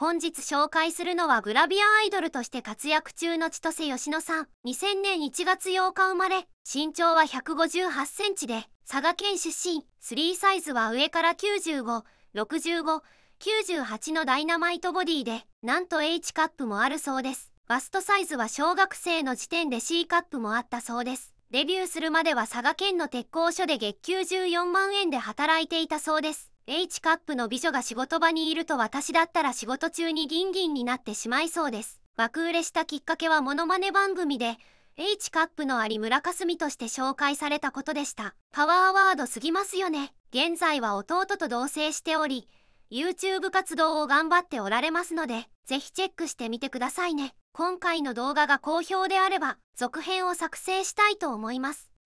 本日紹介するのはグラビアアイドルとして活躍中の千歳吉野さん2000年1月8日生まれ身長は1 5 8センチで佐賀県出身3サイズは上から956598のダイナマイトボディでなんと H カップもあるそうですバストサイズは小学生の時点で C カップもあったそうですデビューするまでは佐賀県の鉄工所で月給14万円で働いていたそうです H カップの美女が仕事場にいると私だったら仕事中にギンギンになってしまいそうです。爆売れしたきっかけはモノマネ番組で H カップのあり村かすとして紹介されたことでした。パワーワードすぎますよね。現在は弟と同棲しており、YouTube 活動を頑張っておられますので、ぜひチェックしてみてくださいね。今回の動画が好評であれば、続編を作成したいと思います。